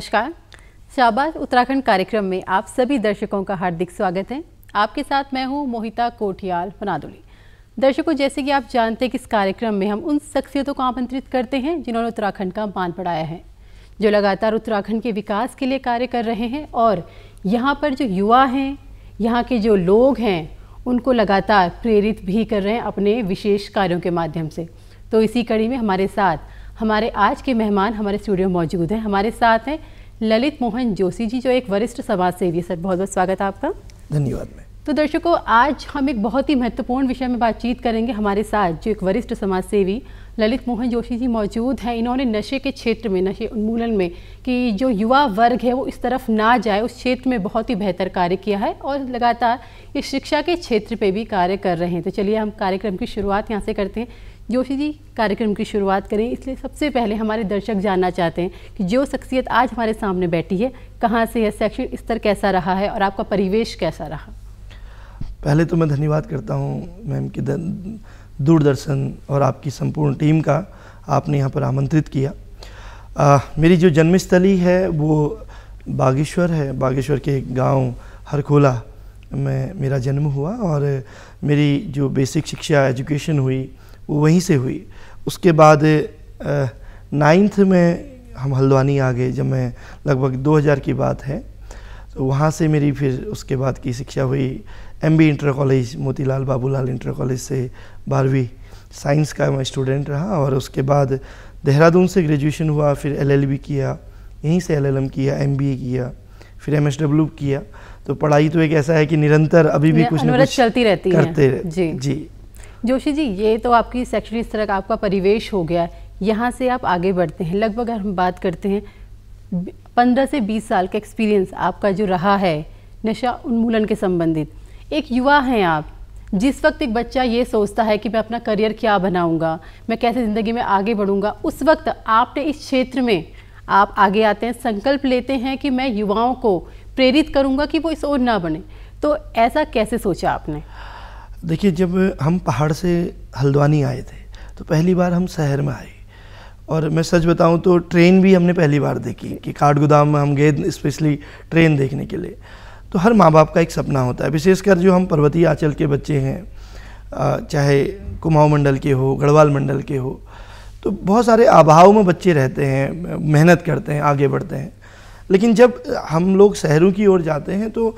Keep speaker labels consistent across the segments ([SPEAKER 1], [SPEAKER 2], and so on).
[SPEAKER 1] नमस्कार शाबाश उत्तराखंड कार्यक्रम में आप सभी दर्शकों का हार्दिक स्वागत है आपके साथ मैं हूं मोहिता कोठियाल मनादुली दर्शकों जैसे कि आप जानते हैं कि इस कार्यक्रम में हम उन शख्सियतों को आमंत्रित करते हैं जिन्होंने उत्तराखंड का मान बढ़ाया है जो लगातार उत्तराखंड के विकास के लिए कार्य कर रहे हैं और यहाँ पर जो युवा हैं यहाँ के जो लोग हैं उनको लगातार प्रेरित भी कर रहे हैं अपने विशेष कार्यों के माध्यम से तो इसी कड़ी में हमारे साथ हमारे आज के मेहमान हमारे स्टूडियो में मौजूद हैं हमारे साथ हैं ललित मोहन जोशी जी जो एक वरिष्ठ समाज सेवी है सर बहुत बहुत स्वागत है आपका धन्यवाद तो दर्शकों आज हम एक बहुत ही महत्वपूर्ण विषय में बातचीत करेंगे हमारे साथ जो एक वरिष्ठ समाज सेवी ललित मोहन जोशी जी मौजूद हैं इन्होंने नशे के क्षेत्र में नशे उन्मूलन में कि जो युवा वर्ग है वो इस तरफ ना जाए उस क्षेत्र में बहुत ही बेहतर कार्य किया है और लगातार ये शिक्षा के क्षेत्र पे भी कार्य कर रहे हैं तो चलिए हम कार्यक्रम की शुरुआत यहाँ से करते हैं जोशी जी कार्यक्रम की शुरुआत करें इसलिए सबसे पहले हमारे दर्शक जानना चाहते हैं कि जो शख्सियत आज हमारे सामने बैठी है कहाँ से है शैक्षणिक स्तर कैसा रहा है और आपका परिवेश कैसा रहा
[SPEAKER 2] पहले तो मैं धन्यवाद करता हूँ मैम के दूरदर्शन और आपकी संपूर्ण टीम का आपने यहाँ पर आमंत्रित किया आ, मेरी जो जन्मस्थली है वो बागेश्वर है बागेश्वर के गांव हरखोला में मेरा जन्म हुआ और मेरी जो बेसिक शिक्षा एजुकेशन हुई वहीं से हुई उसके बाद नाइन्थ में हम हल्द्वानी आ गए जब मैं लगभग 2000 की बात है तो वहाँ से मेरी फिर उसके बाद की शिक्षा हुई M B inter college Motilal Babulal inter college से बारहवीं साइंस का मैं स्टूडेंट रहा और उसके बाद देहरादून से ग्रेजुएशन हुआ फिर एलएलबी किया यहीं से एलएलएम किया एमबीए किया फिर एम किया तो पढ़ाई तो एक ऐसा है कि निरंतर अभी भी कुछ कुछ चलती रहती करते है। जी जी
[SPEAKER 1] जोशी जी ये तो आपकी सेक्चुअली इस तरह का आपका परिवेश हो गया है यहाँ से आप आगे बढ़ते हैं लगभग अगर हम बात करते हैं पंद्रह से बीस साल का एक्सपीरियंस आपका जो रहा है नशा उन्मूलन के संबंधित एक युवा हैं आप जिस वक्त एक बच्चा ये सोचता है कि मैं अपना करियर क्या बनाऊंगा मैं कैसे ज़िंदगी में आगे बढ़ूंगा उस वक्त आपने इस क्षेत्र में आप आगे आते हैं संकल्प लेते हैं कि मैं युवाओं को प्रेरित करूंगा कि वो इस ओर ना बने तो ऐसा कैसे सोचा आपने
[SPEAKER 2] देखिए जब हम पहाड़ से हल्द्वानी आए थे तो पहली बार हम शहर में आए और मैं सच बताऊं तो ट्रेन भी हमने पहली बार देखी कि काठ गोदाम में हम गए स्पेशली ट्रेन देखने के लिए तो हर माँ बाप का एक सपना होता है विशेषकर जो हम पर्वतीय आंचल के बच्चे हैं चाहे कुमाऊं मंडल के हो गढ़वाल मंडल के हो तो बहुत सारे अभाव में बच्चे रहते हैं मेहनत करते हैं आगे बढ़ते हैं लेकिन जब हम लोग शहरों की ओर जाते हैं तो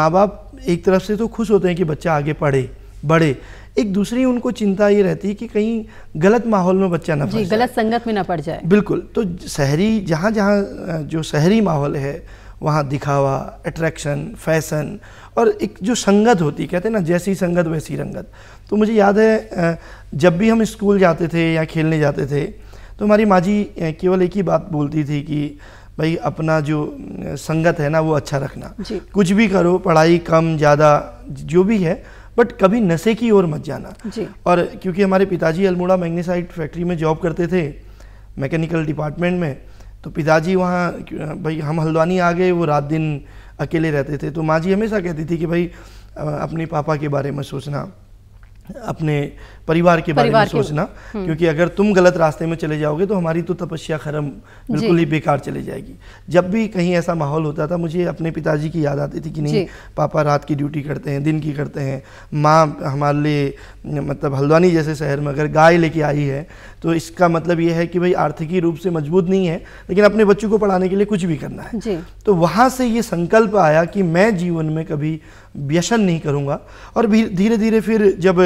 [SPEAKER 2] माँ बाप एक तरफ से तो खुश होते हैं कि बच्चा आगे पढ़े बढ़े एक दूसरी उनको चिंता ये रहती है कि कहीं गलत माहौल में बच्चा ना जाए गलत
[SPEAKER 1] संगत में ना पड़ जाए
[SPEAKER 2] बिल्कुल तो शहरी जहाँ जहाँ जो शहरी माहौल है वहाँ दिखावा अट्रैक्शन फैशन और एक जो संगत होती कहते हैं ना जैसी संगत वैसी रंगत तो मुझे याद है जब भी हम स्कूल जाते थे या खेलने जाते थे तो हमारी माँ जी केवल एक ही बात बोलती थी कि भाई अपना जो संगत है ना वो अच्छा रखना कुछ भी करो पढ़ाई कम ज़्यादा जो भी है बट कभी नशे की ओर मत जाना और क्योंकि हमारे पिताजी अल्मोड़ा मैग्नीसाइट फैक्ट्री में जॉब करते थे मैकेनिकल डिपार्टमेंट में तो पिताजी वहाँ भाई हम हल्द्वानी आ गए वो रात दिन अकेले रहते थे तो माँ जी हमेशा कहती थी कि भाई अपने पापा के बारे में सोचना अपने परिवार के परिवार बारे में सोचना हम्म। क्योंकि अगर तुम गलत रास्ते में चले जाओगे तो हमारी तो तपस्या खरम बिल्कुल ही बेकार चली जाएगी जब भी कहीं ऐसा माहौल होता था मुझे अपने पिताजी की याद आती थी कि नहीं पापा रात की ड्यूटी करते हैं दिन की करते हैं माँ हमारे लिए मतलब हल्द्वानी जैसे शहर में अगर गाय लेके आई है तो इसका मतलब ये है कि भाई आर्थिकी रूप से मजबूत नहीं है लेकिन अपने बच्चों को पढ़ाने के लिए कुछ भी करना है तो वहाँ से ये संकल्प आया कि मैं जीवन में कभी व्यसन नहीं करूँगा और धीरे धीरे फिर जब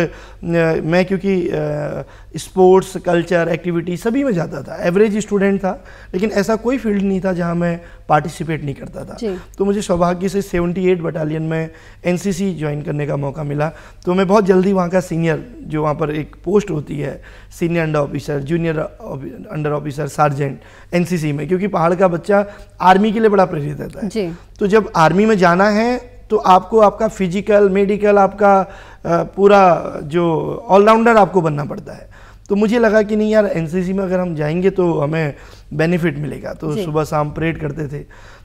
[SPEAKER 2] मैं क्योंकि स्पोर्ट्स कल्चर एक्टिविटी सभी में जाता था एवरेज स्टूडेंट था लेकिन ऐसा कोई फील्ड नहीं था जहां मैं पार्टिसिपेट नहीं करता था तो मुझे सौभाग्य से 78 बटालियन में एनसीसी ज्वाइन करने का मौका मिला तो मैं बहुत जल्दी वहाँ का सीनियर जो वहाँ पर एक पोस्ट होती है senior under officer junior under officer sergeant N में क्योंकि पहाड़ का बच्चा आर्मी के लिए बड़ा प्रेरित रहता है तो जब आर्मी में जाना है तो आपको आपका फिजिकल मेडिकल आपका पूरा जो ऑलराउंडर आपको बनना पड़ता है तो मुझे लगा कि नहीं यार एनसीसी में अगर हम जाएंगे तो हमें बेनिफिट मिलेगा तो सुबह शाम परेड करते थे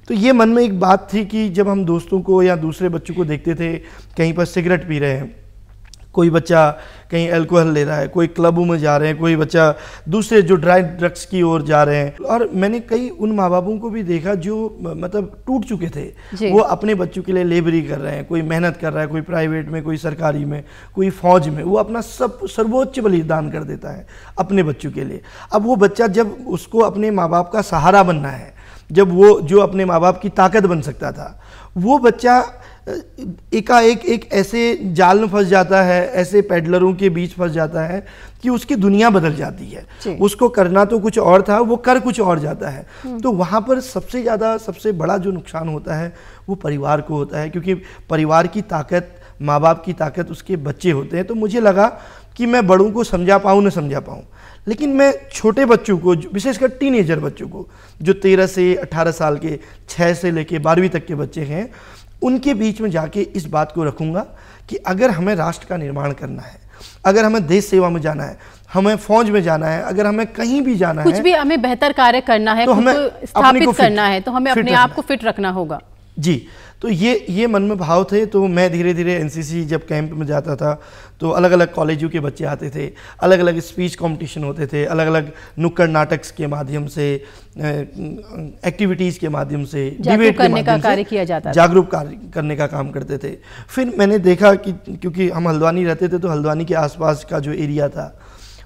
[SPEAKER 2] तो ये मन में एक बात थी कि जब हम दोस्तों को या दूसरे बच्चों को देखते थे कहीं पर सिगरेट पी रहे हैं कोई बच्चा कहीं अल्कोहल ले रहा है कोई क्लबों में जा रहे हैं कोई बच्चा दूसरे जो ड्राई ड्रग्स की ओर जा रहे हैं और मैंने कई उन माँ बापों को भी देखा जो मतलब टूट चुके थे वो अपने बच्चों के लिए लेबरी कर रहे हैं कोई मेहनत कर रहा है कोई प्राइवेट में कोई सरकारी में कोई फौज में वो अपना सब सर्वोच्च बलिदान कर देता है अपने बच्चों के लिए अब वो बच्चा जब उसको अपने माँ बाप का सहारा बनना है जब वो जो अपने माँ बाप की ताकत बन सकता था वो बच्चा एकाएक एक, एक ऐसे जाल में फंस जाता है ऐसे पेडलरों के बीच फंस जाता है कि उसकी दुनिया बदल जाती है उसको करना तो कुछ और था वो कर कुछ और जाता है हम्म। तो वहाँ पर सबसे ज़्यादा सबसे बड़ा जो नुकसान होता है वो परिवार को होता है क्योंकि परिवार की ताकत माँ बाप की ताकत उसके बच्चे होते हैं तो मुझे लगा कि मैं बड़ों को समझा पाऊँ ना समझा पाऊँ लेकिन मैं छोटे बच्चों को विशेषकर टीनेजर बच्चों को जो तेरह से अठारह साल के छः से लेके बारहवीं तक के बच्चे हैं उनके बीच में जाके इस बात को रखूंगा कि अगर हमें राष्ट्र का निर्माण करना है अगर हमें देश सेवा में जाना है हमें फौज में जाना है अगर हमें कहीं भी जाना कुछ है कुछ भी
[SPEAKER 1] हमें बेहतर कार्य करना है तो हमें स्थापित करना है तो हमें अपने आप को फिट रखना होगा
[SPEAKER 2] जी तो ये ये मन में भाव थे तो मैं धीरे धीरे एनसीसी जब कैंप में जाता था तो अलग अलग कॉलेजों के बच्चे आते थे अलग अलग स्पीच कंपटीशन होते थे अलग अलग नुक्कड़ नाटक के माध्यम से एक्टिविटीज़ के माध्यम से डिबेट करने का कार्य किया जाता जागरूक कार्य करने का काम करते थे फिर मैंने देखा कि क्योंकि हम हल्द्वानी रहते थे तो हल्द्वानी के आसपास का जो एरिया था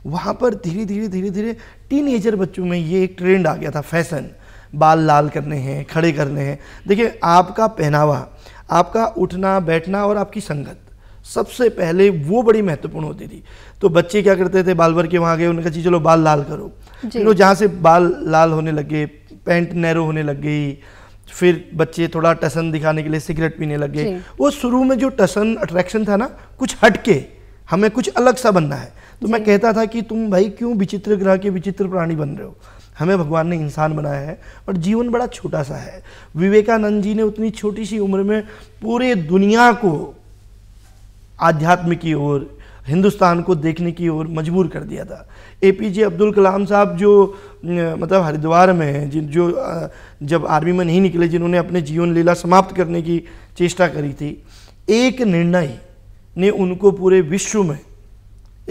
[SPEAKER 2] वहाँ पर धीरे धीरे धीरे धीरे टीन बच्चों में ये एक ट्रेंड आ गया था फैशन बाल लाल करने हैं खड़े करने हैं देखिए आपका पहनावा आपका उठना बैठना और आपकी संगत सबसे पहले वो बड़ी महत्वपूर्ण होती थी तो बच्चे क्या करते थे बाल भर के वहाँ गए उन्होंने कहा जी चलो बाल लाल करो फिर जहाँ से बाल लाल होने लग गए पैंट नैरो होने लग गई फिर बच्चे थोड़ा टसन दिखाने के लिए सिगरेट पीने लग गए वो शुरू में जो टसन अट्रैक्शन था ना कुछ हटके हमें कुछ अलग सा बनना है तो मैं कहता था कि तुम भाई क्यों विचित्र ग्रह के विचित्र प्राणी बन रहे हो हमें भगवान ने इंसान बनाया है और जीवन बड़ा छोटा सा है विवेकानंद जी ने उतनी छोटी सी उम्र में पूरे दुनिया को आध्यात्म की ओर हिंदुस्तान को देखने की ओर मजबूर कर दिया था ए पी जे अब्दुल कलाम साहब जो मतलब हरिद्वार में हैं जिन जो जब आर्मी में नहीं निकले जिन्होंने अपने जीवन लीला समाप्त करने की चेष्टा करी थी एक निर्णय ने उनको पूरे विश्व में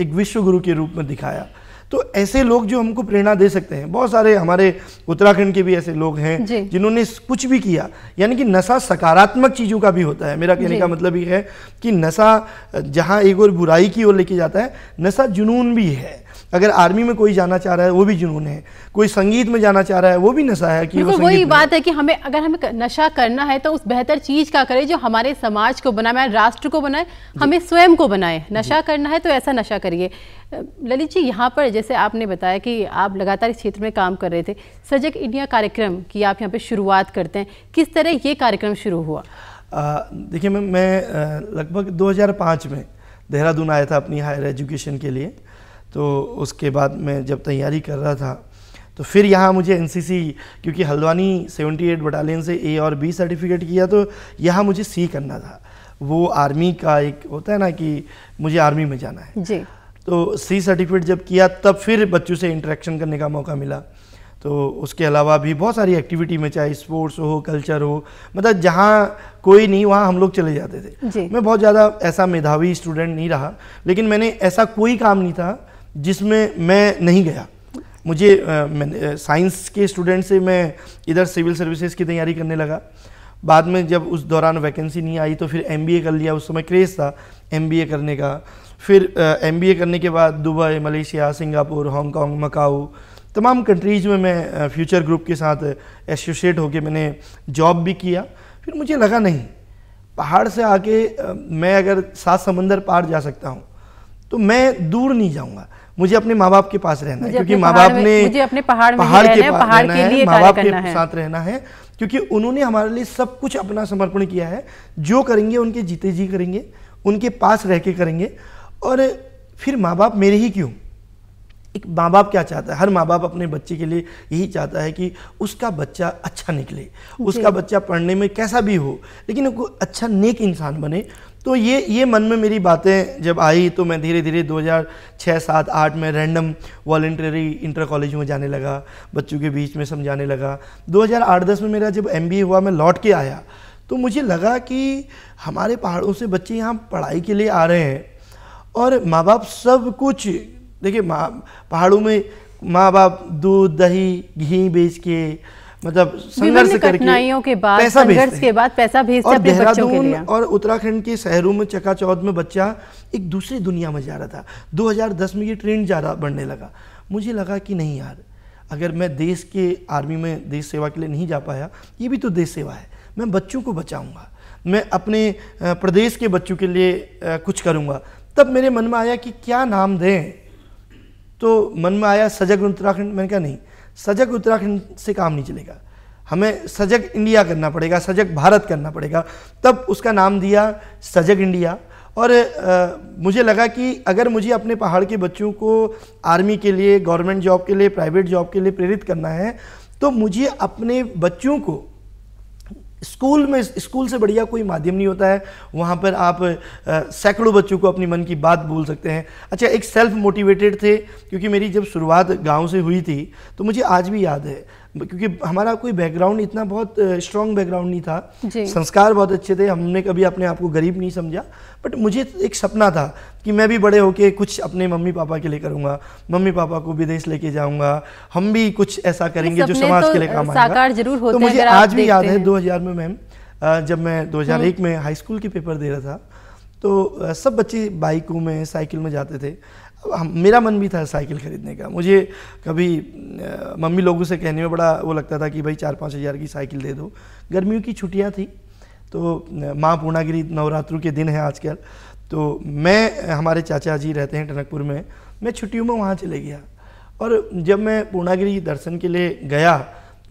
[SPEAKER 2] एक विश्व गुरु के रूप में दिखाया तो ऐसे लोग जो हमको प्रेरणा दे सकते हैं बहुत सारे हमारे उत्तराखंड के भी ऐसे लोग हैं जिन्होंने कुछ भी किया यानी कि नशा सकारात्मक चीज़ों का भी होता है मेरा कहने का मतलब ये है कि नशा जहाँ एक और बुराई की ओर लेके जाता है नशा जुनून भी है अगर आर्मी में कोई जाना चाह रहा है वो भी जुनून है कोई संगीत में जाना चाह रहा है वो भी नशा है कि वो वही
[SPEAKER 1] बात है कि हमें अगर हमें नशा करना है तो उस बेहतर चीज का करें जो हमारे समाज को बनाए राष्ट्र को बनाए हमें स्वयं को बनाए नशा करना है तो ऐसा नशा करिए ललित जी यहाँ पर जैसे आपने बताया कि आप लगातार इस क्षेत्र में काम कर रहे थे सजग इंडिया कार्यक्रम की आप यहाँ पर शुरुआत करते हैं किस तरह ये कार्यक्रम शुरू हुआ
[SPEAKER 2] देखिए मैम मैं, मैं लगभग 2005 में देहरादून आया था अपनी हायर एजुकेशन के लिए तो उसके बाद मैं जब तैयारी कर रहा था तो फिर यहाँ मुझे एनसीसी क्योंकि हल्द्वानी 78 बटालियन से ए और बी सर्टिफिकेट किया तो यहाँ मुझे सी करना था वो आर्मी का एक होता है ना कि मुझे आर्मी में जाना है जी तो सी सर्टिफिकेट जब किया तब फिर बच्चों से इंटरेक्शन करने का मौका मिला तो उसके अलावा भी बहुत सारी एक्टिविटी में चाहे स्पोर्ट्स हो कल्चर हो मतलब जहाँ कोई नहीं वहाँ हम लोग चले जाते थे मैं बहुत ज़्यादा ऐसा मेधावी स्टूडेंट नहीं रहा लेकिन मैंने ऐसा कोई काम नहीं था जिसमें मैं नहीं गया मुझे साइंस के स्टूडेंट से मैं इधर सिविल सर्विसेज की तैयारी करने लगा बाद में जब उस दौरान वैकेंसी नहीं आई तो फिर एम कर लिया उस समय क्रेज़ था एम करने का फिर एम करने के बाद Dubai Malaysia Singapore Hong Kong Macau तमाम कंट्रीज़ में मैं फ्यूचर ग्रुप के साथ एसोसिएट होकर मैंने जॉब भी किया फिर मुझे लगा नहीं पहाड़ से आके मैं अगर सात समंदर पार जा सकता हूँ तो मैं दूर नहीं जाऊंगा मुझे अपने माँ बाप के पास रहना है क्योंकि माँ बाप ने मुझे अपने
[SPEAKER 1] पहाड़ पहाड़ के माँ बाप के साथ
[SPEAKER 2] रहना है क्योंकि उन्होंने हमारे लिए सब कुछ अपना समर्पण किया है जो करेंगे उनके जीते जी करेंगे उनके पास रह के करेंगे और फिर माँ बाप मेरे ही क्यों एक माँ बाप क्या चाहता है हर माँ बाप अपने बच्चे के लिए यही चाहता है कि उसका बच्चा अच्छा निकले उसका बच्चा पढ़ने में कैसा भी हो लेकिन वो अच्छा नेक इंसान बने तो ये ये मन में मेरी बातें जब आई तो मैं धीरे धीरे 2006 सात आठ में रैंडम वॉल्ट्री इंटर कॉलेज में जाने लगा बच्चों के बीच में समझाने लगा 2008-10 में मेरा जब एम हुआ मैं लौट के आया तो मुझे लगा कि हमारे पहाड़ों से बच्चे यहाँ पढ़ाई के लिए आ रहे हैं और माँ बाप सब कुछ देखिए माँ पहाड़ों में माँ बाप दूध दही घी बेच के मतलब संघर्ष कठिनाइयों के बाद पैसा संघर्ष के
[SPEAKER 1] बाद पैसा भेजते और देहरादून और
[SPEAKER 2] उत्तराखंड के शहरों में चकाचौद में बच्चा एक दूसरी दुनिया में जा रहा था 2010 में ये ट्रेंड ज़्यादा बढ़ने लगा मुझे लगा कि नहीं यार अगर मैं देश के आर्मी में देश सेवा के लिए नहीं जा पाया ये भी तो देश सेवा है मैं बच्चों को बचाऊंगा मैं अपने प्रदेश के बच्चों के लिए कुछ करूंगा तब मेरे मन में आया कि क्या नाम दें तो मन में आया सजग उत्तराखंड मैंने कहा नहीं सजग उत्तराखंड से काम नहीं चलेगा हमें सजग इंडिया करना पड़ेगा सजग भारत करना पड़ेगा तब उसका नाम दिया सजग इंडिया और आ, मुझे लगा कि अगर मुझे अपने पहाड़ के बच्चों को आर्मी के लिए गवर्नमेंट जॉब के लिए प्राइवेट जॉब के लिए प्रेरित करना है तो मुझे अपने बच्चों को स्कूल में स्कूल से बढ़िया कोई माध्यम नहीं होता है वहाँ पर आप सैकड़ों बच्चों को अपनी मन की बात बोल सकते हैं अच्छा एक सेल्फ मोटिवेटेड थे क्योंकि मेरी जब शुरुआत गांव से हुई थी तो मुझे आज भी याद है क्योंकि हमारा कोई बैकग्राउंड इतना बहुत स्ट्रॉन्ग बैकग्राउंड नहीं था संस्कार बहुत अच्छे थे हमने कभी अपने आप को गरीब नहीं समझा बट मुझे एक सपना था कि मैं भी बड़े होके कुछ अपने मम्मी पापा के लिए करूंगा मम्मी पापा को विदेश लेके जाऊंगा हम भी कुछ ऐसा करेंगे जो समाज तो के लिए काम आएगा जरूर
[SPEAKER 1] होते तो मुझे आज भी याद है
[SPEAKER 2] 2000 में मैम जब मैं 2001 हम्म। में हाई स्कूल के पेपर दे रहा था तो सब बच्चे बाइकों में साइकिल में जाते थे हाँ, मेरा मन भी था साइकिल ख़रीदने का मुझे कभी मम्मी लोगों से कहने में बड़ा वो लगता था कि भाई चार पाँच हज़ार की साइकिल दे दो गर्मियों की छुट्टियाँ थी तो माँ पूर्णागिरी नवरात्रों के दिन है आजकल तो मैं हमारे चाचा जी रहते हैं टनकपुर में मैं छुट्टियों में वहाँ चले गया और जब मैं पूर्णागिरी दर्शन के लिए गया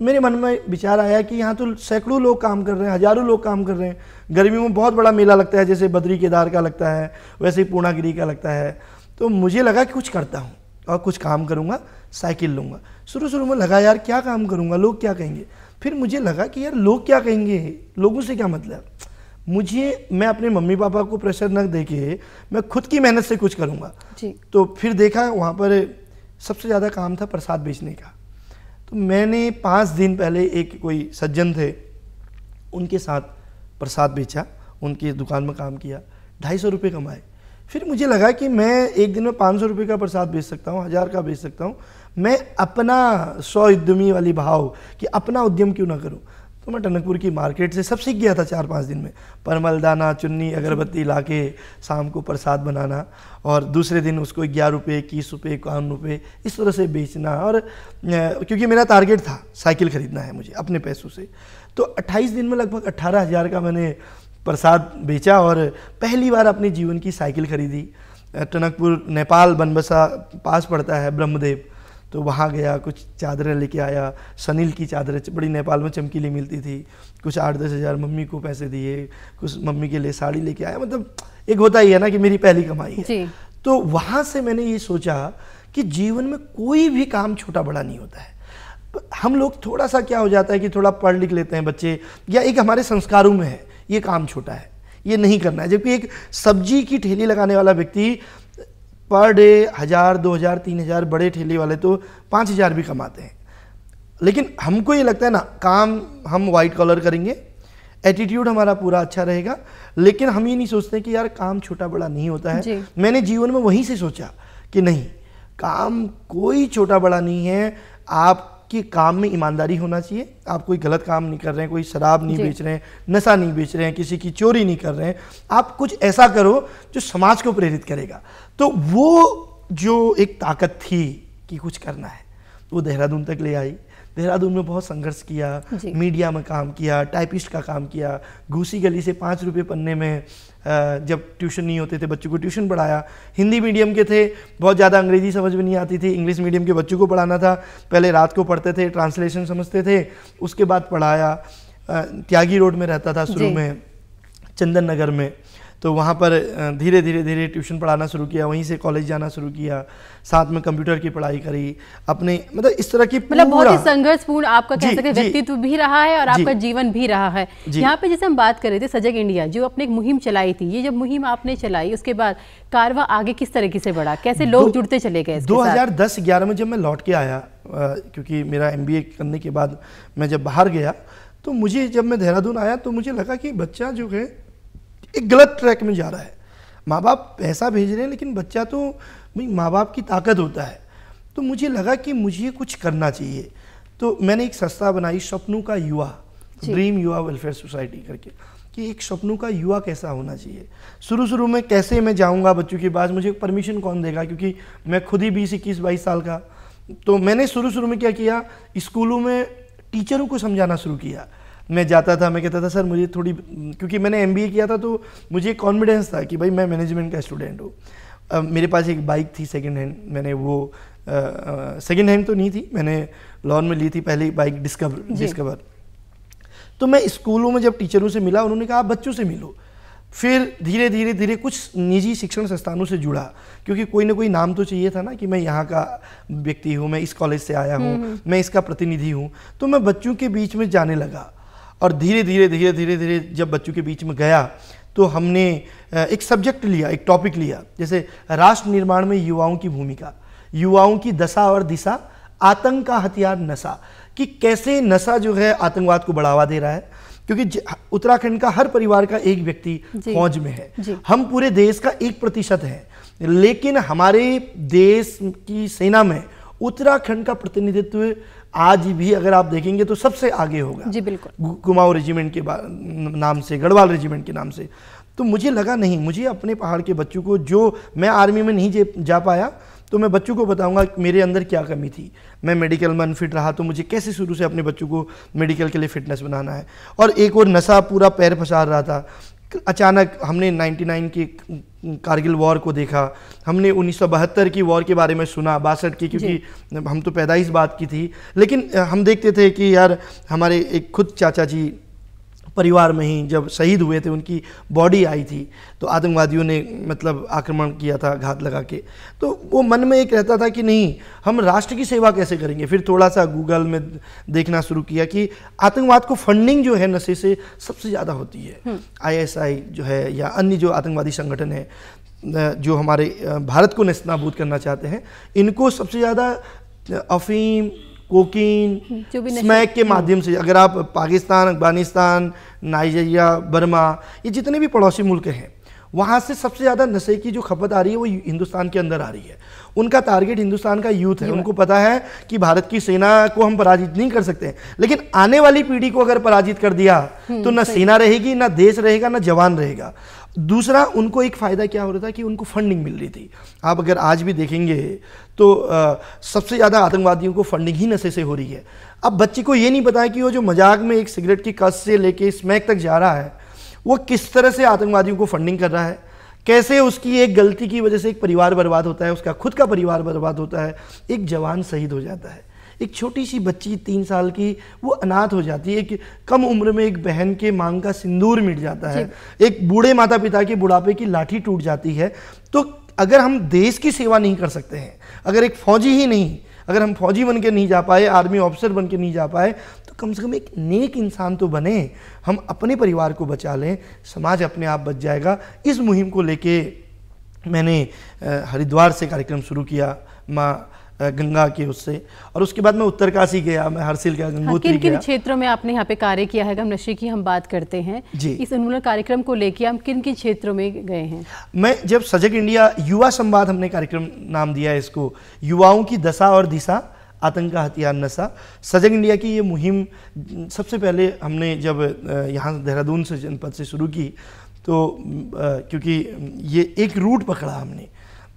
[SPEAKER 2] मेरे मन में विचार आया कि यहाँ तो सैकड़ों लोग काम कर रहे हैं हजारों लोग काम कर रहे हैं गर्मियों में बहुत बड़ा मेला लगता है जैसे बद्री केदार का लगता है वैसे ही पूर्णागिरी का लगता है तो मुझे लगा कि कुछ करता हूँ और कुछ काम करूँगा साइकिल लूँगा शुरू शुरू में लगा यार क्या काम करूँगा लोग क्या कहेंगे फिर मुझे लगा कि यार लोग क्या कहेंगे लोगों से क्या मतलब मुझे मैं अपने मम्मी पापा को प्रेशर न दे के मैं खुद की मेहनत से कुछ करूँगा तो फिर देखा वहाँ पर सबसे ज़्यादा काम था प्रसाद बेचने का तो मैंने पाँच दिन पहले एक कोई सज्जन थे उनके साथ प्रसाद बेचा उनकी दुकान में काम किया ढाई सौ रुपये कमाए फिर मुझे लगा कि मैं एक दिन में पाँच सौ रुपये का प्रसाद बेच सकता हूँ हज़ार का बेच सकता हूँ मैं अपना स्व उद्यमी वाली भाव कि अपना उद्यम क्यों ना करूँ तो मैं टनकपुर की मार्केट से सब सीख गया था चार पाँच दिन में परमल दाना चुन्नी अगरबत्ती ला के शाम को प्रसाद बनाना और दूसरे दिन उसको ग्यारह रुपये इक्कीस रुपये इक्यावन रुपये इस तरह से बेचना और क्योंकि मेरा टारगेट था साइकिल ख़रीदना है मुझे अपने पैसों से तो 28 दिन में लगभग अट्ठारह हज़ार का मैंने प्रसाद बेचा और पहली बार अपने जीवन की साइकिल खरीदी टनकपुर नेपाल बनबसा पास पड़ता है ब्रह्मदेव तो वहाँ गया कुछ चादरें लेके आया सनील की चादरें बड़ी नेपाल में चमकीली मिलती थी कुछ आठ दस हज़ार मम्मी को पैसे दिए कुछ मम्मी के लिए साड़ी लेके आया मतलब एक होता ही है ना कि मेरी पहली कमाई है तो वहाँ से मैंने ये सोचा कि जीवन में कोई भी काम छोटा बड़ा नहीं होता है हम लोग थोड़ा सा क्या हो जाता है कि थोड़ा पढ़ लिख लेते हैं बच्चे या एक हमारे संस्कारों में है ये काम छोटा है ये नहीं करना है जबकि एक सब्जी की ठेली लगाने वाला व्यक्ति पर डे हज़ार दो हज़ार तीन हज़ार बड़े ठेले वाले तो पाँच हज़ार भी कमाते हैं लेकिन हमको ये लगता है ना काम हम वाइट कॉलर करेंगे एटीट्यूड हमारा पूरा अच्छा रहेगा लेकिन हम ये नहीं सोचते कि यार काम छोटा बड़ा नहीं होता है जी। मैंने जीवन में वहीं से सोचा कि नहीं काम कोई छोटा बड़ा नहीं है आप आपके काम में ईमानदारी होना चाहिए आप कोई गलत काम नहीं कर रहे हैं कोई शराब नहीं बेच रहे हैं नशा नहीं बेच रहे हैं किसी की चोरी नहीं कर रहे हैं आप कुछ ऐसा करो जो समाज को प्रेरित करेगा तो वो जो एक ताकत थी कि कुछ करना है वो देहरादून तक ले आई देहरादून में बहुत संघर्ष किया मीडिया में काम किया टाइपिस्ट का काम किया घूसी गली से पाँच रुपये पन्ने में जब ट्यूशन नहीं होते थे बच्चों को ट्यूशन पढ़ाया हिंदी मीडियम के थे बहुत ज़्यादा अंग्रेजी समझ में नहीं आती थी इंग्लिश मीडियम के बच्चों को पढ़ाना था पहले रात को पढ़ते थे ट्रांसलेशन समझते थे उसके बाद पढ़ाया त्यागी रोड में रहता था शुरू में चंदन नगर में तो वहाँ पर धीरे धीरे धीरे ट्यूशन पढ़ाना शुरू किया वहीं से कॉलेज जाना शुरू किया साथ में कंप्यूटर की पढ़ाई करी अपने मतलब इस तरह की मतलब बहुत ही
[SPEAKER 1] संघर्षपूर्ण आपका कह सकते व्यक्तित्व भी रहा है और आपका जीवन भी रहा है यहाँ पे जैसे हम बात कर रहे थे सजग इंडिया जो अपने एक मुहिम चलाई थी ये जब मुहिम आपने चलाई उसके बाद कारवा आगे किस तरीके से बढ़ा कैसे लोग जुड़ते चले गए दो हजार
[SPEAKER 2] दस ग्यारह में जब मैं लौट के आया क्योंकि मेरा एम करने के बाद मैं जब बाहर गया तो मुझे जब मैं देहरादून आया तो मुझे लगा कि बच्चा जो है एक गलत ट्रैक में जा रहा है माँ बाप पैसा भेज रहे हैं लेकिन बच्चा तो भाई माँ बाप की ताकत होता है तो मुझे लगा कि मुझे कुछ करना चाहिए तो मैंने एक संस्था बनाई सपनों का युवा ड्रीम युवा वेलफेयर सोसाइटी करके कि एक सपनों का युवा कैसा होना चाहिए शुरू शुरू में कैसे मैं जाऊंगा बच्चों के पास मुझे परमिशन कौन देगा क्योंकि मैं खुद ही बीस इक्कीस बाईस साल का तो मैंने शुरू शुरू में क्या किया स्कूलों में टीचरों को समझाना शुरू किया मैं जाता था मैं कहता था सर मुझे थोड़ी क्योंकि मैंने एम किया था तो मुझे कॉन्फिडेंस था कि भाई मैं मैनेजमेंट का स्टूडेंट हूँ मेरे पास एक बाइक थी सेकेंड हैंड मैंने वो सेकेंड हैंड तो नहीं थी मैंने लॉन में ली थी पहली बाइक डिस्कवर डिस्कवर तो मैं स्कूलों में जब टीचरों से मिला उन्होंने कहा आप बच्चों से मिलो फिर धीरे धीरे धीरे कुछ निजी शिक्षण संस्थानों से जुड़ा क्योंकि कोई ना कोई नाम तो चाहिए था ना कि मैं यहाँ का व्यक्ति हूँ मैं इस कॉलेज से आया हूँ हम्म। मैं इसका प्रतिनिधि हूँ तो मैं बच्चों के बीच में जाने लगा और धीरे धीरे धीरे धीरे धीरे जब बच्चों के बीच में गया तो हमने एक सब्जेक्ट लिया एक टॉपिक लिया जैसे राष्ट्र निर्माण में युवाओं की भूमिका युवाओं की दशा और दिशा आतंक का हथियार नशा कि कैसे नशा जो है आतंकवाद को बढ़ावा दे रहा है क्योंकि उत्तराखंड का हर परिवार का एक व्यक्ति फौज में है हम पूरे देश का एक प्रतिशत है लेकिन हमारे देश की सेना में उत्तराखंड का प्रतिनिधित्व आज भी अगर आप देखेंगे तो सबसे आगे होगा
[SPEAKER 1] जी बिल्कुल
[SPEAKER 2] कुमाऊँ रेजिमेंट के नाम से गढ़वाल रेजिमेंट के नाम से तो मुझे लगा नहीं मुझे अपने पहाड़ के बच्चों को जो मैं आर्मी में नहीं जा पाया तो मैं बच्चों को बताऊंगा मेरे अंदर क्या कमी थी मैं मेडिकल में अनफिट रहा तो मुझे कैसे शुरू से अपने बच्चों को मेडिकल के लिए फिटनेस बनाना है और एक और नशा पूरा पैर फसार रहा था अचानक हमने 99 की कारगिल वॉर को देखा हमने उन्नीस की वॉर के बारे में सुना बासठ की क्योंकि हम तो पैदाइश बात की थी लेकिन हम देखते थे कि यार हमारे एक खुद चाचा जी परिवार में ही जब शहीद हुए थे उनकी बॉडी आई थी तो आतंकवादियों ने मतलब आक्रमण किया था घात लगा के तो वो मन में एक रहता था कि नहीं हम राष्ट्र की सेवा कैसे करेंगे फिर थोड़ा सा गूगल में देखना शुरू किया कि आतंकवाद को फंडिंग जो है नशे से सबसे ज़्यादा होती है आईएसआई हम्म। जो है या अन्य जो आतंकवादी संगठन है जो हमारे भारत को नस्तनाबूद करना चाहते हैं इनको सबसे ज़्यादा अफीम कोकीन
[SPEAKER 1] हम्म, स्मैक के हम्म। माध्यम
[SPEAKER 2] से अगर आप पाकिस्तान अफगानिस्तान नाइजीरिया बर्मा ये जितने भी पड़ोसी मुल्क हैं वहाँ से सबसे ज़्यादा नशे की जो खपत आ रही है वो हिंदुस्तान के अंदर आ रही है उनका टारगेट हिंदुस्तान का यूथ है उनको पता है कि भारत की सेना को हम पराजित नहीं कर सकते लेकिन आने वाली पीढ़ी को अगर पराजित कर दिया हम्म, तो ना सेना रहेगी ना देश रहेगा ना जवान रहेगा दूसरा उनको एक फ़ायदा क्या हो रहा था कि उनको फंडिंग मिल रही थी आप अगर आज भी देखेंगे तो आ, सबसे ज़्यादा आतंकवादियों को फंडिंग ही नशे से हो रही है अब बच्चे को ये नहीं पता है कि वो जो मजाक में एक सिगरेट की कस से लेके स्मैक तक जा रहा है वो किस तरह से आतंकवादियों को फंडिंग कर रहा है कैसे उसकी एक गलती की वजह से एक परिवार बर्बाद होता है उसका खुद का परिवार बर्बाद होता है एक जवान शहीद हो जाता है एक छोटी सी बच्ची तीन साल की वो अनाथ हो जाती है एक कम उम्र में एक बहन के मांग का सिंदूर मिट जाता है एक बूढ़े माता पिता के बुढ़ापे की लाठी टूट जाती है तो अगर हम देश की सेवा नहीं कर सकते हैं अगर एक फौजी ही नहीं अगर हम फौजी बन के नहीं जा पाए आर्मी ऑफिसर बन के नहीं जा पाए तो कम से कम एक नेक इंसान तो बने हम अपने परिवार को बचा लें समाज अपने आप बच जाएगा इस मुहिम को लेके मैंने हरिद्वार से कार्यक्रम शुरू किया माँ गंगा के उससे और उसके बाद मैं उत्तरकाशी गया मैं हरसिल गया हाँ, गंगोत्री हाँ, किन किन
[SPEAKER 1] क्षेत्रों में आपने यहाँ पे कार्य किया है हम नशे की हम बात करते हैं जी इस उन्मूलन कार्यक्रम को लेकर हम किन किन क्षेत्रों में गए हैं
[SPEAKER 2] मैं जब सजग इंडिया युवा संवाद हमने कार्यक्रम नाम दिया है इसको युवाओं की दशा और दिशा आतंक का हथियार नशा सजग इंडिया की ये मुहिम सबसे पहले हमने जब यहाँ देहरादून से जनपद से शुरू की तो क्योंकि ये एक रूट पकड़ा हमने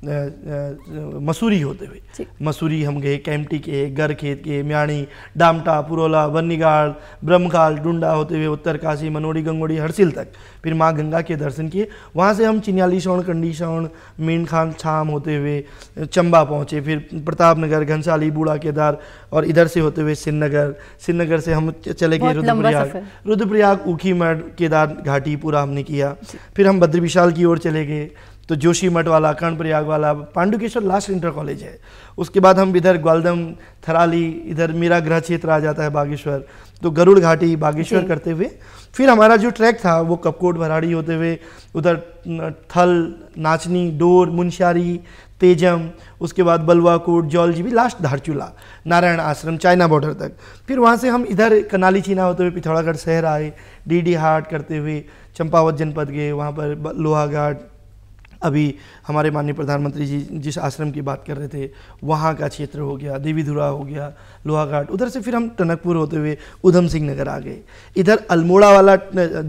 [SPEAKER 2] मसूरी होते हुए मसूरी हम गए कैंपटी के गरखेत के म्याणी डामटा पुरोला बर्नीगाड़ ब्रह्मखाल डुंडा होते हुए उत्तर काशी मनोड़ी गंगोड़ी हरसिल तक फिर माँ गंगा के दर्शन किए वहाँ से हम चिन्याली शवण कंडी शवण मीन खान छाम होते हुए चंबा पहुँचे फिर प्रताप नगर घनसाली बूढ़ा केदार और इधर से होते हुए श्रीनगर श्रीनगर से हम चले गए रुद्रप्रयाग रुद्रप्रयाग ऊखीमठ केदार घाटी पूरा हमने किया फिर हम बद्र विशाल की ओर चले गए तो जोशी मठ वाला कर्णप्रयाग वाला पांडुकेश्वर लास्ट इंटर कॉलेज है उसके बाद हम इधर ग्वालदम थराली इधर मीरा ग्रह क्षेत्र आ जाता है बागेश्वर तो गरुड़ घाटी बागेश्वर करते हुए फिर हमारा जो ट्रैक था वो कपकोट भराड़ी होते हुए उधर थल नाचनी डोर मुंशारी तेजम उसके बाद बलवा कोट जीवी लास्ट धारचूला नारायण आश्रम चाइना बॉर्डर तक फिर वहाँ से हम इधर कनाली चीना होते हुए पिथौरागढ़ शहर आए डीडी हाट करते हुए चंपावत जनपद गए वहाँ पर लोहाघाट अभी हमारे माननीय प्रधानमंत्री जी जिस आश्रम की बात कर रहे थे वहाँ का क्षेत्र हो गया देवीधुरा हो गया लोहाघाट उधर से फिर हम टनकपुर होते हुए उधम सिंह नगर आ गए इधर अल्मोड़ा वाला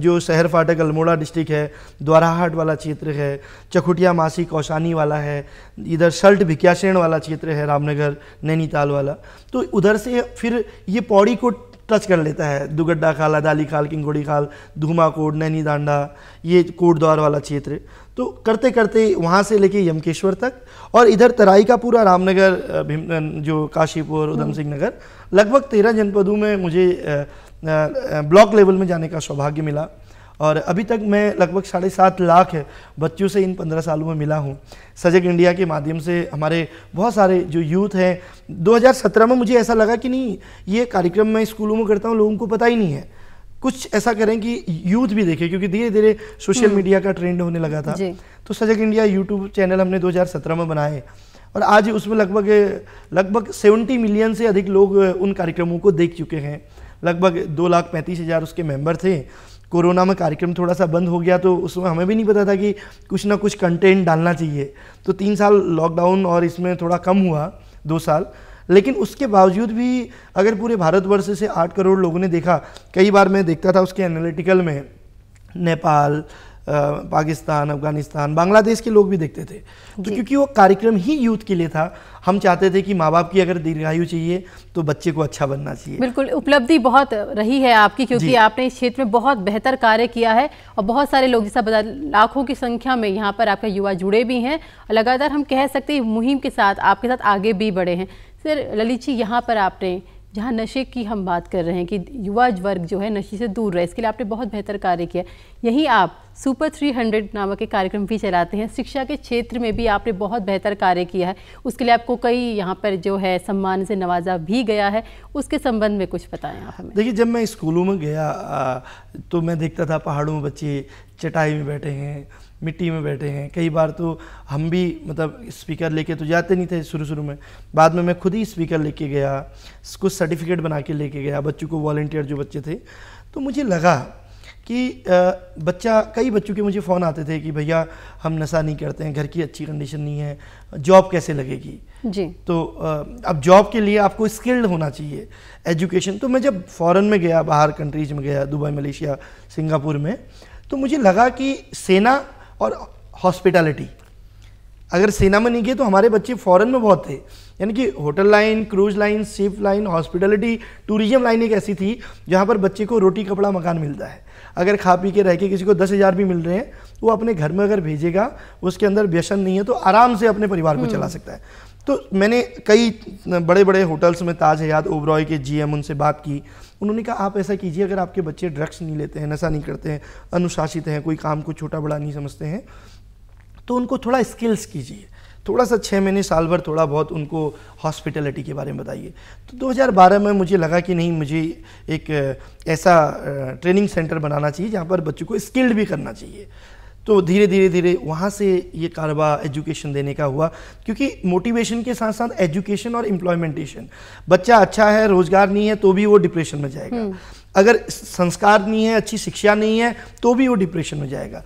[SPEAKER 2] जो शहर फाटक अल्मोड़ा डिस्ट्रिक्ट है द्वाराहाट वाला क्षेत्र है चखुटिया मासी कौशानी वाला है इधर शल्ट भिक्याशेण वाला क्षेत्र है रामनगर नैनीताल वाला तो उधर से फिर ये पौड़ी को टच कर लेता है दुगड्डा खाल अदाली खाल किंगोड़ी खाल धूमा कोड नैनी दांडा ये कोटद्वार वाला क्षेत्र तो करते करते वहाँ से लेके यमकेश्वर तक और इधर तराई का पूरा रामनगर जो काशीपुर हम्म। उधम सिंह नगर लगभग तेरह जनपदों में मुझे ब्लॉक लेवल में जाने का सौभाग्य मिला और अभी तक मैं लगभग साढ़े सात लाख बच्चों से इन पंद्रह सालों में मिला हूँ सजग इंडिया के माध्यम से हमारे बहुत सारे जो यूथ हैं 2017 में मुझे ऐसा लगा कि नहीं ये कार्यक्रम मैं स्कूलों में करता हूँ लोगों को पता ही नहीं है कुछ ऐसा करें कि यूथ भी देखे क्योंकि धीरे धीरे सोशल हम्म। मीडिया का ट्रेंड होने लगा था तो सजग इंडिया यूट्यूब चैनल हमने 2017 में बनाए और आज उसमें लगभग लगभग 70 मिलियन से अधिक लोग उन कार्यक्रमों को देख चुके हैं लगभग दो लाख पैंतीस हज़ार उसके मेंबर थे कोरोना में कार्यक्रम थोड़ा सा बंद हो गया तो उसमें हमें भी नहीं पता था कि कुछ ना कुछ कंटेंट डालना चाहिए तो तीन साल लॉकडाउन और इसमें थोड़ा कम हुआ दो साल लेकिन उसके बावजूद भी अगर पूरे भारतवर्ष से आठ करोड़ लोगों ने देखा कई बार मैं देखता था उसके एनालिटिकल में नेपाल पाकिस्तान अफगानिस्तान बांग्लादेश के लोग भी देखते थे तो क्योंकि वो कार्यक्रम ही यूथ के लिए था हम चाहते थे कि माँ बाप की अगर दीर्घायु चाहिए तो बच्चे को अच्छा बनना चाहिए
[SPEAKER 1] बिल्कुल उपलब्धि बहुत रही है आपकी क्योंकि आपने इस क्षेत्र में बहुत बेहतर कार्य किया है और बहुत सारे लोग जैसा बता लाखों की संख्या में यहाँ पर आपके युवा जुड़े भी हैं और लगातार हम कह सकते हैं मुहिम के साथ आपके साथ आगे भी बढ़े हैं सर ललित जी यहाँ पर आपने जहाँ नशे की हम बात कर रहे हैं कि युवा वर्ग जो है नशे से दूर रहे इसके लिए आपने बहुत बेहतर कार्य किया यहीं आप सुपर 300 नामक के कार्यक्रम भी चलाते हैं शिक्षा के क्षेत्र में भी आपने बहुत बेहतर कार्य किया है उसके लिए आपको कई यहाँ पर जो है सम्मान से नवाजा भी गया है उसके संबंध में कुछ बताएं आप हमें
[SPEAKER 2] देखिए जब मैं स्कूलों में गया तो मैं देखता था पहाड़ों में बच्चे चटाई में बैठे हैं मिट्टी में बैठे हैं कई बार तो हम भी मतलब स्पीकर लेके तो जाते नहीं थे शुरू शुरू में बाद में मैं खुद ही स्पीकर लेके गया कुछ सर्टिफिकेट बना के लेके गया बच्चों को वॉल्टियर जो बच्चे थे तो मुझे लगा कि बच्चा कई बच्चों के मुझे फ़ोन आते थे कि भैया हम नशा नहीं करते हैं घर की अच्छी कंडीशन नहीं है जॉब कैसे लगेगी जी तो अब जॉब के लिए आपको स्किल्ड होना चाहिए एजुकेशन तो मैं जब फॉरेन में गया बाहर कंट्रीज में गया दुबई मलेशिया सिंगापुर में तो मुझे लगा कि सेना और हॉस्पिटैलिटी अगर सेना में नहीं किए तो हमारे बच्चे फॉरेन में बहुत थे यानी कि hotel line cruise line ship line hospitality tourism line एक ऐसी थी जहाँ पर बच्चे को रोटी कपड़ा मकान मिलता है अगर खा पी के रह के किसी को दस हज़ार भी मिल रहे हैं वो अपने घर में अगर भेजेगा उसके अंदर व्यसन नहीं है तो आराम से अपने परिवार को चला हम्म। सकता है तो मैंने कई बड़े बड़े होटल्स में ताज हयात ओबरॉय के जी उनसे बात की उन्होंने कहा आप ऐसा कीजिए अगर आपके बच्चे ड्रग्स नहीं लेते हैं नशा नहीं करते हैं अनुशासित हैं कोई काम को छोटा बड़ा नहीं समझते हैं तो उनको थोड़ा स्किल्स कीजिए थोड़ा सा छः महीने साल भर थोड़ा बहुत उनको हॉस्पिटलिटी के बारे में बताइए तो 2012 में मुझे लगा कि नहीं मुझे एक ऐसा ट्रेनिंग सेंटर बनाना चाहिए जहाँ पर बच्चों को स्किल्ड भी करना चाहिए तो धीरे धीरे धीरे वहाँ से ये कारोबार एजुकेशन देने का हुआ क्योंकि मोटिवेशन के साथ साथ एजुकेशन और एम्प्लॉयमेंटेशन बच्चा अच्छा है रोजगार नहीं है तो भी वो डिप्रेशन में जाएगा हम्म। अगर संस्कार नहीं है अच्छी शिक्षा नहीं है तो भी वो डिप्रेशन में जाएगा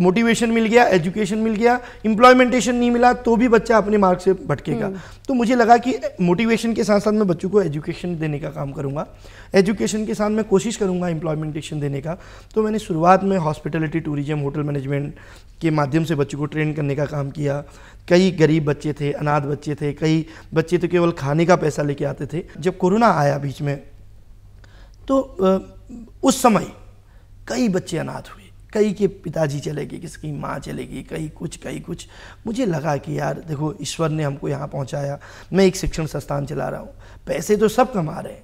[SPEAKER 2] मोटिवेशन मिल गया एजुकेशन मिल गया इम्प्लॉयमेंटेशन नहीं मिला तो भी बच्चा अपने मार्क से भटकेगा हम्म। तो मुझे लगा कि मोटिवेशन के साथ साथ मैं बच्चों को एजुकेशन देने का काम करूँगा एजुकेशन के साथ मैं कोशिश करूँगा इम्प्लॉयमेंटेशन देने का तो मैंने शुरुआत में हॉस्पिटलिटी टूरिज्म होटल मैनेजमेंट के माध्यम से बच्चों को ट्रेन करने का काम किया कई गरीब बच्चे थे अनाथ बच्चे थे कई बच्चे तो केवल खाने का पैसा लेके आते थे जब कोरोना आया बीच में तो उस समय कई बच्चे अनाथ हुए कई के पिताजी चले गए किसी की माँ चले गई कहीं कुछ कहीं कुछ मुझे लगा कि यार देखो ईश्वर ने हमको यहाँ पहुँचाया मैं एक शिक्षण संस्थान चला रहा हूँ पैसे तो सब कमा रहे हैं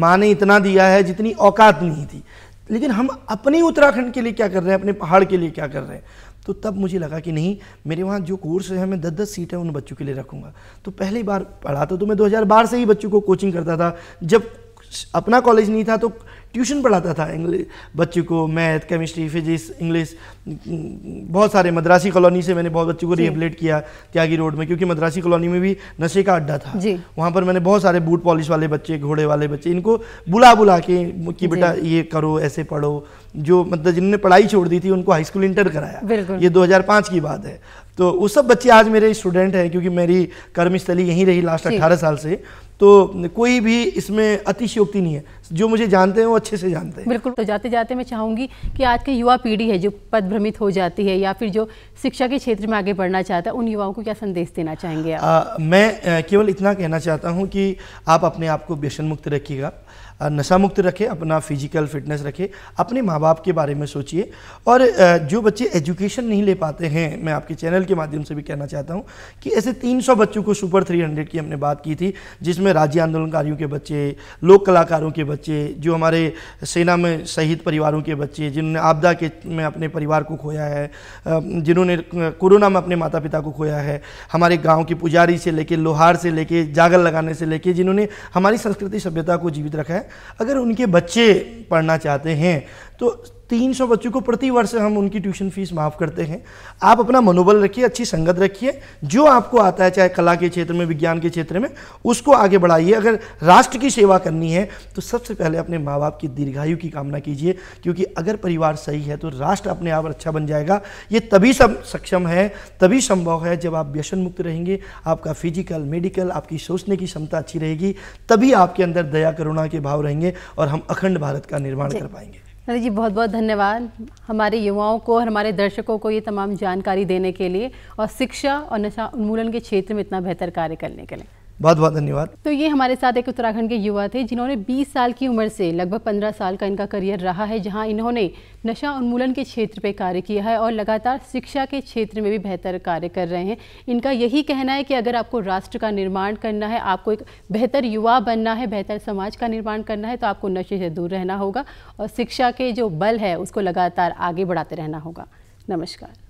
[SPEAKER 2] माँ ने इतना दिया है जितनी औकात नहीं थी लेकिन हम अपने उत्तराखंड के लिए क्या कर रहे हैं अपने पहाड़ के लिए क्या कर रहे हैं तो तब मुझे लगा कि नहीं मेरे वहाँ जो कोर्स है मैं दस दस सीटें उन बच्चों के लिए रखूँगा तो पहली बार था तो, तो मैं दो से ही बच्चों को कोचिंग करता था जब अपना कॉलेज नहीं था तो ट्यूशन पढ़ाता था इंग्लिश बच्चों को मैथ केमिस्ट्री फिजिक्स इंग्लिश बहुत सारे मद्रासी कॉलोनी से मैंने बहुत बच्चों को रिहेबलेट किया त्यागी रोड में क्योंकि मद्रासी कॉलोनी में भी नशे का अड्डा था वहाँ पर मैंने बहुत सारे बूट पॉलिश वाले बच्चे घोड़े वाले बच्चे इनको बुला बुला के कि बेटा ये करो ऐसे पढ़ो जो मतलब जिनने पढ़ाई छोड़ दी थी उनको हाई स्कूल इंटर कराया ये दो की बात है तो वो सब बच्चे आज मेरे स्टूडेंट हैं क्योंकि मेरी कर्मस्थली यहीं रही लास्ट अट्ठारह साल से तो कोई भी इसमें अतिशयोक्ति नहीं है जो मुझे जानते हैं वो अच्छे से जानते हैं
[SPEAKER 1] बिल्कुल तो जाते जाते मैं चाहूँगी कि आज की युवा पीढ़ी है जो पद भ्रमित हो जाती है या फिर जो शिक्षा के क्षेत्र में आगे बढ़ना चाहता है उन युवाओं को क्या संदेश देना चाहेंगे आप?
[SPEAKER 2] आ, मैं केवल इतना कहना चाहता हूँ कि आप अपने आप को व्यसन मुक्त रखिएगा नशा मुक्त रखें अपना फिजिकल फिटनेस रखें अपने माँ बाप के बारे में सोचिए और जो बच्चे एजुकेशन नहीं ले पाते हैं मैं आपके चैनल के माध्यम से भी कहना चाहता हूँ कि ऐसे 300 बच्चों को सुपर 300 की हमने बात की थी जिसमें राज्य आंदोलनकारियों के बच्चे लोक कलाकारों के बच्चे जो हमारे सेना में शहीद परिवारों के बच्चे जिन्होंने आपदा के में अपने परिवार को खोया है जिन्होंने कोरोना में अपने माता पिता को खोया है हमारे गाँव के पुजारी से लेके लोहार से लेके जागर लगाने से लेके जिन्होंने हमारी संस्कृति सभ्यता को जीवित रखा है अगर उनके बच्चे पढ़ना चाहते हैं तो 300 बच्चों को प्रति वर्ष हम उनकी ट्यूशन फीस माफ़ करते हैं आप अपना मनोबल रखिए अच्छी संगत रखिए जो आपको आता है चाहे कला के क्षेत्र में विज्ञान के क्षेत्र में उसको आगे बढ़ाइए अगर राष्ट्र की सेवा करनी है तो सबसे पहले अपने माँ बाप की दीर्घायु की कामना कीजिए क्योंकि अगर परिवार सही है तो राष्ट्र अपने आप अच्छा बन जाएगा ये तभी सब सक्षम है तभी संभव है जब आप व्यसन मुक्त रहेंगे आपका फिजिकल मेडिकल आपकी सोचने की क्षमता अच्छी रहेगी तभी आपके अंदर दया करुणा के भाव रहेंगे और हम अखंड भारत का निर्माण कर पाएंगे
[SPEAKER 1] नदी जी बहुत बहुत धन्यवाद हमारे युवाओं को और हमारे दर्शकों को ये तमाम जानकारी देने के लिए और शिक्षा और नशा उन्मूलन के क्षेत्र में इतना बेहतर कार्य करने के लिए
[SPEAKER 2] बहुत बहुत धन्यवाद
[SPEAKER 1] तो ये हमारे साथ एक उत्तराखंड के युवा थे जिन्होंने 20 साल की उम्र से लगभग 15 साल का इनका करियर रहा है जहां इन्होंने नशा उन्मूलन के क्षेत्र पे कार्य किया है और लगातार शिक्षा के क्षेत्र में भी बेहतर कार्य कर रहे हैं इनका यही कहना है कि अगर आपको राष्ट्र का निर्माण करना है आपको एक बेहतर युवा बनना है बेहतर समाज का निर्माण करना है तो आपको नशे से दूर रहना होगा और शिक्षा के जो बल है उसको लगातार आगे बढ़ाते रहना होगा नमस्कार